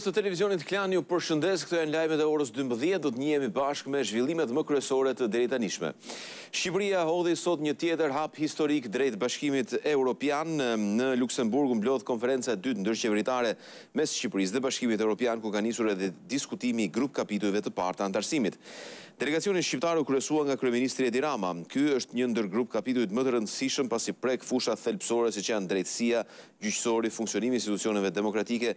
Shikues të televizionit Klan ju përshëndes, këto në lajmet e orës 12, do të njemi bashkë me zhvillimet më kryesore të drejta nishme. Shqipëria hodhi sot një tjetër hap historik drejt bashkimit Europian në Luxemburg, mblodh konferenca 2 ndërqeveritare mes Shqipëris dhe bashkimit Europian, ku ka njësur edhe diskutimi i grup kapitujve të parta antarësimit. Delegacionin shqiptaru kryesua nga Kryeministri Edi Rama, ky është një ndër grup kapitujt më të rëndësishëm pasi prek fusha thelpsore si që janë drejtsia, gjyqësori, funksionimi institucioneve demokratike,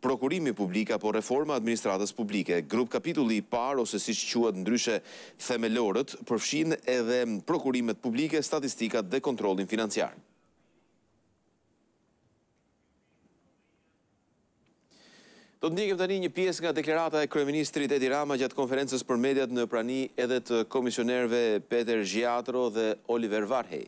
prokurimi publik apo reforma administratës publike. Grup kapitulli par ose si shquat ndryshe themelorët përfshin edhe prokurimet publike, statistikat dhe kontrolin financiar. Do të ndjekim tani një pjesë nga deklarata e kryeministrit Edi Rama gjatë konferencës për mediat në prani edhe të komisionerëve Peter Gjatro dhe Oliver Varhej.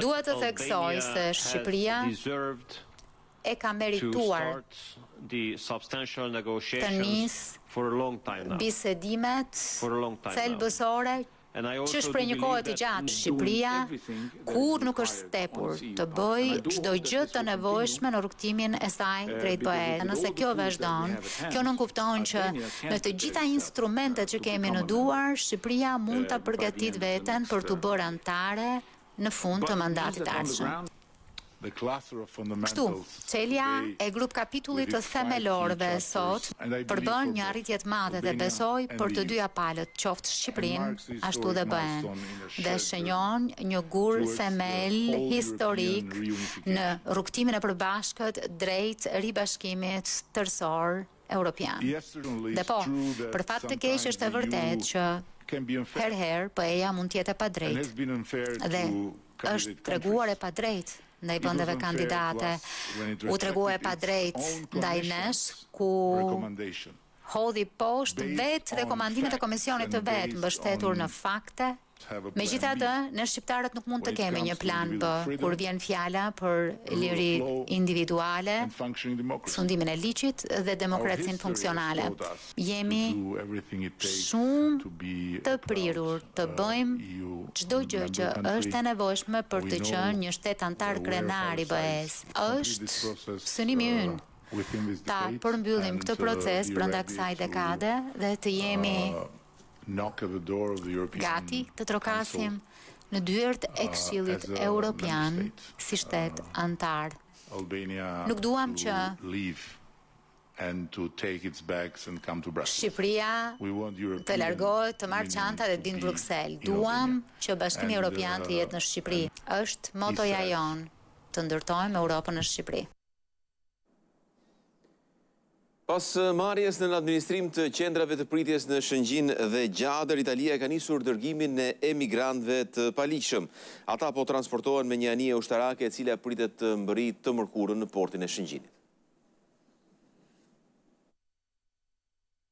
Dua të theksoj se Shqipëria e ka merituar të substantial negotiations for a long time bisedimet for a long thelbësore një kohë të gjatë Shqipëria kur nuk është stepur të bëj çdo gjë të nevojshme në rrugtimin e saj uh, drejt BE nëse kjo vazhdon kjo nuk kupton që me të gjitha instrumentet që kemi në duar Shqipëria mund uh, ta përgatit veten për të uh, bërë antare në fund të mandatit arshëm. Kështu, qelja e grup kapitullit të themelorëve sot përbën një arritjet madhe dhe besoj për të dyja palët qoftë Shqiprin, ashtu dhe bëhen, dhe shënjon një gur uh, themel historik në rukëtimin e përbashkët drejt ribashkimit tërsor Europian. Dhe po, për fatë të keqë është e vërtet që Her her, për po eja mund tjetë e pa drejtë, dhe është të reguar e pa drejtë Ndaj i bëndeve kandidate, u të reguar e pa drejtë nesh ku hodhi poshtë vetë dhe komandimet e komisionit të vetë mbështetur në fakte, Me gjitha të, në shqiptarët nuk mund të kemi një plan për kur vjen fjala për liri individuale, sundimin e licit dhe demokracin funksionale. Jemi shumë të prirur të uh, bëjmë qdoj gjë që është e nevojshme për të qënë një shtetë antarë krenari bëhes. është sënimi uh, ynë ta përmbyllim këtë uh, proces për ndak saj dekade dhe të jemi gati të trokasim në dyërt e uh, e europian si shtet uh, antar. Nuk duam që Shqipëria të largohet të marë qanta dhe dinë Bruxelles. Duam që bashkimi europian të uh, jetë në Shqipëri. Êshtë motoja jonë të ndërtojmë Europën në Shqipëri. Pas eh, marjes në administrim të qendrave të pritjes në Shëngjin dhe Gjader, Italia ka njësur dërgimin në emigrantve të palishëm. Ata po transportohen me një anje ushtarake e cila pritet të mbëri të mërkurën në portin e Shëngjinit.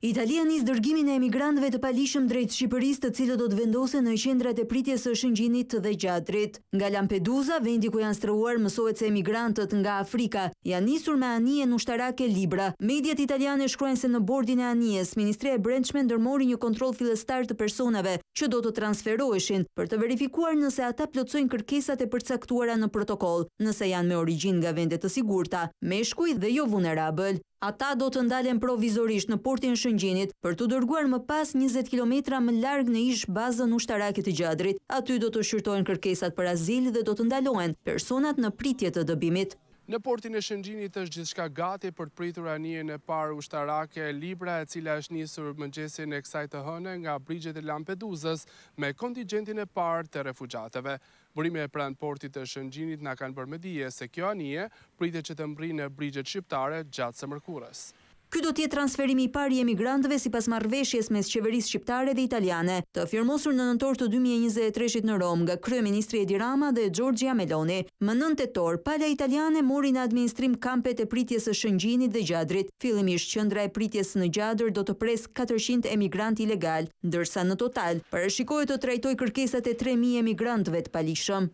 Italia njës dërgimin e emigrantve të palishëm drejtë Shqipëris të cilë do të vendose në i qendrat e pritjes së shëngjinit dhe gjatrit. Nga Lampedusa, vendi ku janë strëuar mësohet se emigrantët nga Afrika, janë njësur me anije në ushtarake libra. Mediat italiane shkruen se në bordin e anijes, Ministre e Brendshme ndërmori një kontrol filestar të personave që do të transferoeshin për të verifikuar nëse ata plotsojnë kërkesat e përcaktuara në protokol, nëse janë me origin nga vendet të sigurta, me shkuj dhe jo vunerabël. Ata do të ndalen provizorisht në portin Shëngjinit për të dërguar më pas 20 km më larg në ish bazën ushtarake të Gjadrit. Aty do të shqyrtojnë kërkesat për azil dhe do të ndalohen personat në pritje të dëbimit. Në portin e shëngjinit është gjithshka gati për të pritur anje në parë ushtarake e libra e cila është një sërë mëngjesi në kësaj të hëne nga brigjet e Lampeduzës me kontingentin e parë të refugjatëve. Burime e pranë portit e shëngjinit nga kanë bërmedije se kjo anje pritë që të mbri në brigjet shqiptare gjatë së mërkurës. Ky do tjetë transferimi i pari emigrantëve si pas marveshjes mes qeveris shqiptare dhe italiane, të firmosur në nëntor të 2023 në Rom nga Krye Ministri Edi Rama dhe Gjorgja Meloni. Më nëntë të torë, pala italiane mori në administrim kampet e pritjes e shëngjinit dhe gjadrit. Filimish qëndra e pritjes në gjadrë do të pres 400 emigrant ilegal, ndërsa në total, përëshikojë të trajtoj kërkesat e 3.000 emigrantëve të palishëm.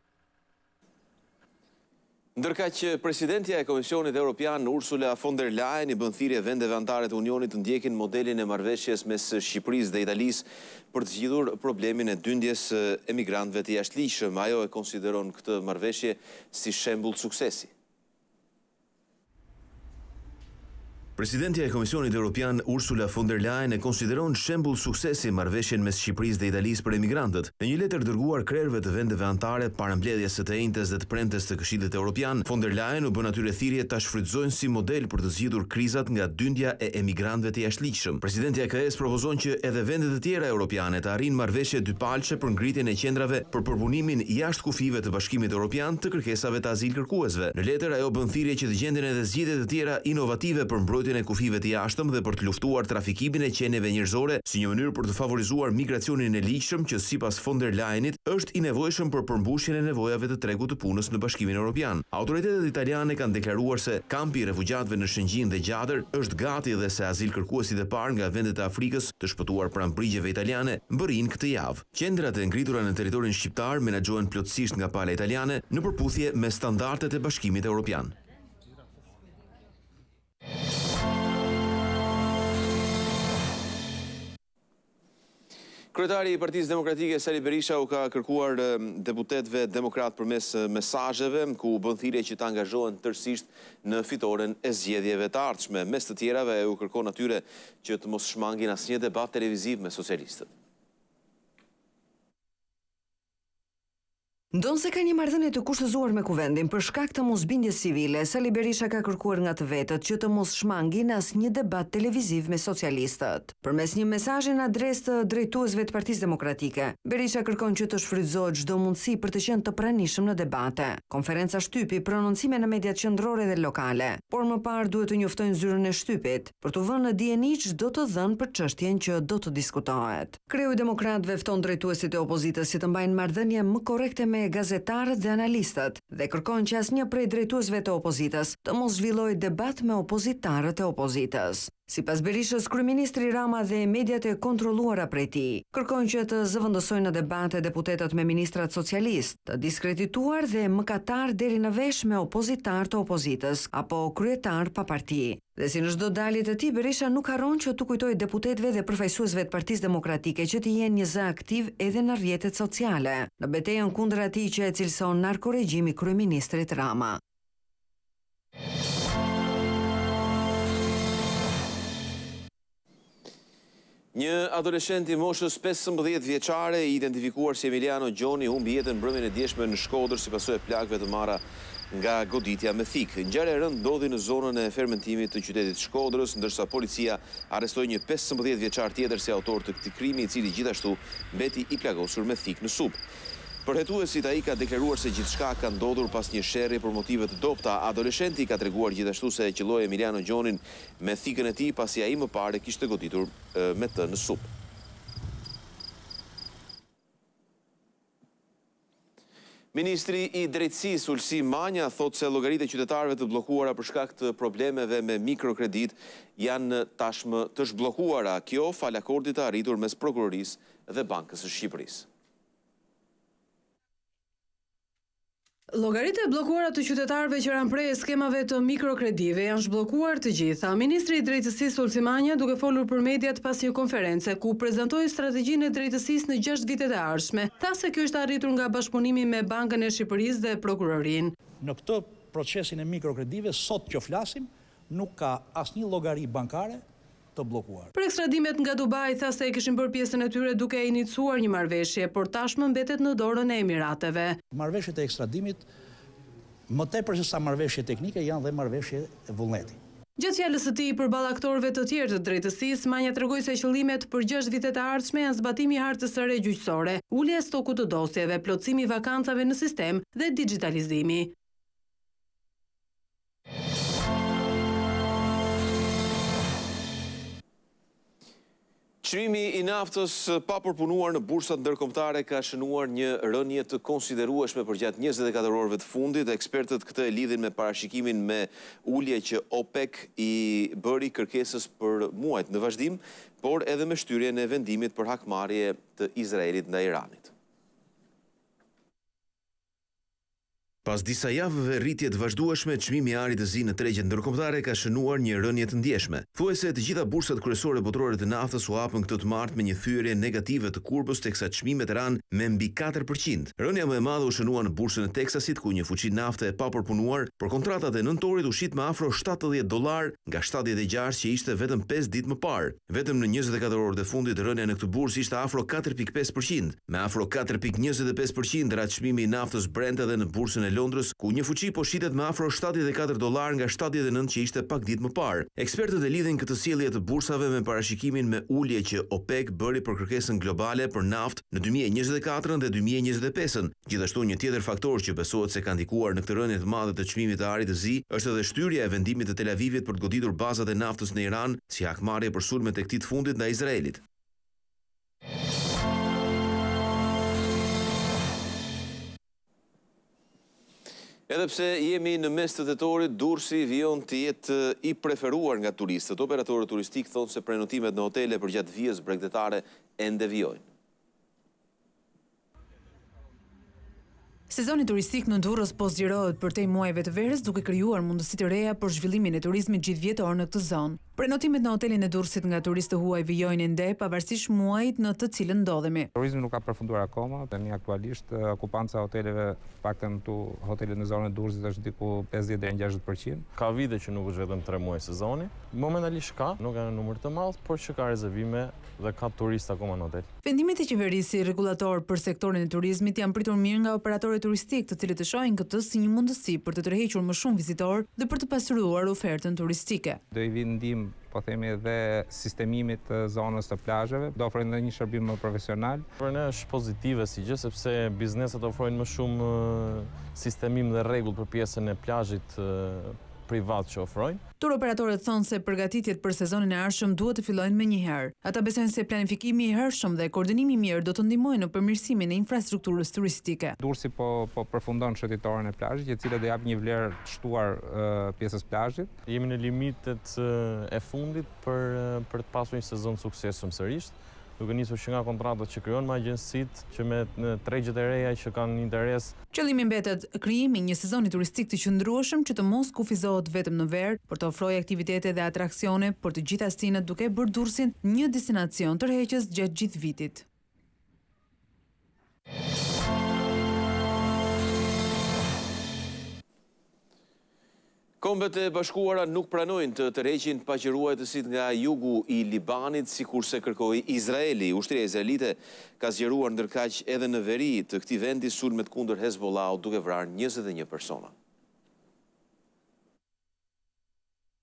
Ndërka që presidentja e Komisionit Europian, Ursula von der Leyen, i bëndhirje vendeve antaret të Unionit të ndjekin modelin e marveshjes mes Shqipëris dhe Italis për të gjithur problemin e dyndjes emigrantve të jashtlishëm. Ajo e konsideron këtë marveshje si shembul suksesi. Presidentja e Komisionit Europian Ursula von der Leyen e konsideron shembul suksesi marveshen mes Shqipëris dhe Italis për emigrantët. Në një letër dërguar krerve të vendeve antare para mbledhjes së të entes dhe të premtes të këshillit e Europian, von der Leyen u bën atyre thirje ta shfrytëzojnë si model për të zgjidhur krizat nga dyndja e emigrantëve të jashtëligjshëm. Presidentja e KE-s propozon që edhe vendet e tjera europiane të arrijnë marveshje dypalçe për ngritjen e qendrave për përpunimin jashtë kufive të Bashkimit Evropian të kërkesave të azil kërkuesve. Në letër ajo bën thirrje që të gjenden edhe zgjidhje të tjera inovative për mbrojtjen mbrojtjen e kufive të jashtëm dhe për të luftuar trafikimin e qeneve njerëzore si një mënyrë për të favorizuar migracionin e ligjshëm që sipas pas fonder Leyenit është i nevojshëm për përmbushjen e nevojave të tregut të punës në Bashkimin Evropian. Autoritetet italiane kanë deklaruar se kampi i refugjatëve në Shëngjin dhe Gjadër është gati dhe se azil kërkuesit e parë nga vendet e Afrikës të shpëtuar pran brigjeve italiane bërin këtë javë. Qendrat e ngritura në territorin shqiptar menaxhohen plotësisht nga pala italiane në përputhje me standardet e Bashkimit Evropian. Kretari i Partisë Demokratike, Sali Berisha, u ka kërkuar deputetve demokrat për mes mesajëve, ku u bëndhile që të angazhohen tërsisht në fitoren e zjedjeve të artëshme. Mes të tjerave, u kërko në tyre që të mos shmangin asë një debat televiziv me socialistët. Ndonë se ka një mardhënje të kushtëzuar me kuvendin për shkak të mos bindje civile, Sali Berisha ka kërkuar nga të vetët që të mos shmangin asë një debat televiziv me socialistët. Për mes një në adres të drejtuesve të partiz demokratike, Berisha kërkon që të shfrydzojt gjdo mundësi për të qenë të pranishëm në debate. Konferenca shtypi, prononcime në mediat qëndrore dhe lokale, por më parë duhet të njoftojnë zyrën e shtypit, për të vënë në DNI që do të dhënë për qështjen që do të diskutohet. Kreu i demokratve fton drejtuesit e opozitës që të mbajnë mardhënje më korekte me gazetarët dhe analistët dhe kërkojnë që asë një prej drejtuzve të opozitas të mos zhvilloj debat me opozitarët e opozitas si pas Berishës, Kryministri Rama dhe mediat e kontroluara prej ti, kërkojnë që të zëvëndësojnë në debate deputetet me ministrat socialist, të diskredituar dhe më katar deri në vesh me opozitar të opozitës, apo kryetar pa parti. Dhe si në shdo dalit e ti, Berisha nuk haron që të kujtoj deputetve dhe përfajsuesve të partiz demokratike që t'i jenë një za aktiv edhe në rjetet sociale, në beteja në kundra ti që e cilëson narkoregjimi Kryministrit Rama. Një adoleshenti moshës 15 vjeqare i identifikuar si Emiliano Gjoni unë bjetën brëmjën e djeshme në shkodrë si pasu e plakve të mara nga goditja me thikë. Në gjare dodi në zonën e fermentimit të qytetit shkodrës, ndërsa policia arestoj një 15 vjeqar tjetër si autor të këti krimi i cili gjithashtu beti i plakosur me thikë në subë si ta ai ka deklaruar se gjithçka ka ndodhur pas një shërri për motive të dobta. Adoleshenti ka treguar gjithashtu se e qëlloi Emiliano Gjonin me thikën e tij pasi ai më parë kishte goditur me të në sup. Ministri i Drejtësisë Sulsi Manja thot se llogaritë e qytetarëve të bllokuara për shkak të problemeve me mikrokredit janë tashmë të zhbllokuara, kjo fala kordit të arritur mes prokurorisë dhe bankës së Shqipërisë. Logaritë e blokuarat të qytetarve që ranë prej e skemave të mikrokredive janë shblokuar të gjitha. Ministri i Drejtësis Ulcimania duke folur për mediat pas një konference ku prezentoj strategjin e drejtësis në 6 vitet e arshme. Tha se kjo është arritur nga bashkëpunimi me Bankën e Shqipëris dhe Prokurorin. Në këtë procesin e mikrokredive, sot që flasim, nuk ka asë një logari bankare të blokuar. Për ekstradimet nga Dubai, thasë e këshim për pjesën e tyre duke e inicuar një marveshje, por tashmë mbetet në dorën e Emirateve. Marveshje të ekstradimit, më te përse sa marveshje teknike, janë dhe marveshje e vullneti. Gjëtë të ti për balaktorve të tjerë të drejtësis, ma një rëgoj se qëllimet për gjështë vitet e ardhshme janë zbatimi hartësare gjyqësore, ullje e stoku të dosjeve, plotësimi vakantave në sistem dhe digitalizimi. Shmimi i naftës pa përpunuar në bursat ndërkomtare ka shënuar një rënje të konsiderueshme për gjatë 24 orëve të fundit. Ekspertët këtë e lidhin me parashikimin me ullje që OPEC i bëri kërkesës për muajt në vazhdim, por edhe me shtyrje në vendimit për hakmarje të Izraelit në Iranit. Pas disa javëve rritjet vazhdueshme, çmimi i arit të zi në tregjet nërkomtare ka shënuar një rënje të ndjeshme. Thuajse të gjitha bursat kryesore botërore të naftës u hapën këtë të martë me një thyrje negative të kurbës teksa çmimet ran me mbi 4%. Rënja më e madhe u shënua në bursën e Teksasit ku një fuqin nafte e papërpunuar për kontratat e nëntorit u shit me afro 70 dollar nga 76 që ishte vetëm 5 ditë më parë. Vetëm në 24 orët e fundit rënja në këtë bursë ishte afro 4.5%, me afro 4.25% rat i naftës Brent edhe në bursën e Londrës, ku një fuqi po shitet me afro 74 dolar nga 79 që ishte pak ditë më parë. Ekspertët e lidhin këtë sjellje të bursave me parashikimin me ulje që OPEC bëri për kërkesën globale për naftë në 2024 dhe 2025. Gjithashtu një tjetër faktor që besohet se ka ndikuar në këtë rënjët të madhe të çmimit të arit të zi është edhe shtyrja e vendimit të Tel Avivit për të goditur bazat e naftës në Iran si hakmarrje për sulmet e këtit fundit nga Izraelit. Edhepse jemi në mes të tëtorit, durësi vion të jetë i preferuar nga turistët. Operatorët turistikë thonë se prenotimet në hotele për gjatë vijës bregdetare ende vjojnë. Sezoni turistik në Durës po për te muajve të verës duke kryuar mundësit e reja për zhvillimin e turizmi gjithë vjetë orë në këtë zonë. Prenotimet në hotelin e dursit nga turistë të huaj vijojnë e ndej, pavarësish muajt në të cilën ndodhemi. Turizmi nuk ka përfunduar akoma, dhe një aktualisht, okupanca hoteleve, pak të në tu në zonën e dursit është diku 50-60%. Ka vide që nuk është vetëm 3 muaj sezoni, momentalisht ka, nuk ka në numër të malë, por që ka rezervime dhe ka turist akoma në hotel. Vendimit e qeverisi regulator për sektorin e turizmit janë pritur mirë nga operatorët turistik të cilët e shohin këtë si një mundësi për të tërhequr më shumë vizitor dhe për të pasuruar ofertën turistike. Do i vindim po themi dhe sistemimit të zonës të plazheve, do ofrojnë dhe një shërbim më profesional. Për ne është pozitive si gjë sepse bizneset ofrojnë më shumë sistemim dhe rregull për pjesën e plazhit privat që ofrojnë. Tur operatorët thonë se përgatitjet për sezonin e arshëm duhet të fillojnë me njëherë. Ata besojnë se planifikimi i arshëm dhe koordinimi i mirë do të ndihmojnë në përmirësimin e infrastrukturës turistike. Dursi po po përfundon shëtitoren e plazhit, e cila do jap një vlerë të shtuar pjesës plazhit. Jemi në limitet e fundit për për të pasur një sezon suksesshëm sërish duke njësu që nga kontratët që kryon ma agjensit që me në e reja që kanë interes. Qëllimi mbetet kryimi një sezoni turistik të qëndrueshëm që të mos kufizohet vetëm në verë, për të ofroj aktivitete dhe atrakcione për të gjitha stinët duke bërë një destinacion tërheqës gjithë gjithë vitit. Kombet e bashkuara nuk pranojnë të tërheqin paqëruajtësit nga jugu i Libanit, si se kërkoj Izraeli. Ushtria Izraelite ka zgjeruar ndërkaq edhe në veri të këti vendi sulmet kunder Hezbollah duke vrar 21 persona.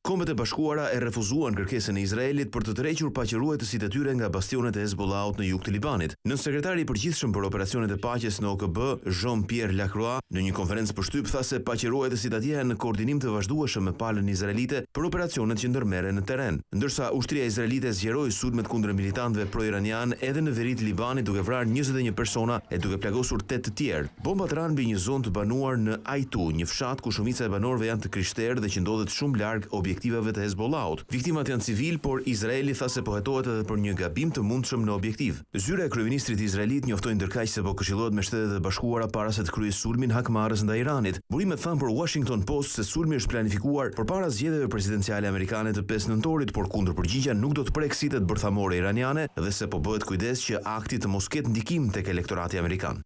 Kombet e bashkuara e refuzuan kërkesën e Izraelit për të tërequr paqëruesit e tyre nga bastionet e Hezbollahut në jug të Libanit. Nën sekretari i përgjithshëm për operacionet e paqes në OKB, Jean-Pierre Lacroix, në një konferencë shtyp tha se paqëruesit atje janë në koordinim të vazhdueshëm me palën izraelite për operacionet që ndërmerren në terren. Ndërsa ushtria izraelite zgjeroi sulmet kundër militantëve pro-iranian edhe në veri të Libanit duke vrarë 21 persona e duke plagosur 8 të tjerë. Bombat ran mbi një zonë të banuar në Aitu, një fshat ku shumica e banorëve janë të krishterë dhe që ndodhet shumë larg objektit objektivave të Hezbollahut. Viktimat janë civil, por Izraeli tha se po hetohet edhe për një gabim të mundshëm në objektiv. Zyra e kryeministrit izraelit njoftoi ndërkaq se po këshillohet me Shtetet e Bashkuara para se të kryejë sulmin hakmarrës ndaj Iranit. Burimet thanë për Washington Post se sulmi është planifikuar përpara zgjedhjeve presidenciale amerikane të 5 nëntorit, por kundër përgjigjja nuk do të preksitet bërthamore iraniane dhe se po bëhet kujdes që akti të mos ketë ndikim tek elektorati amerikan.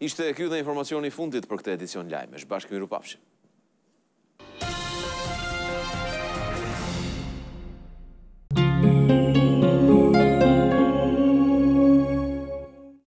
Ishte kjo dhe informacioni fundit për këtë edicion lajmesh, bashkë miru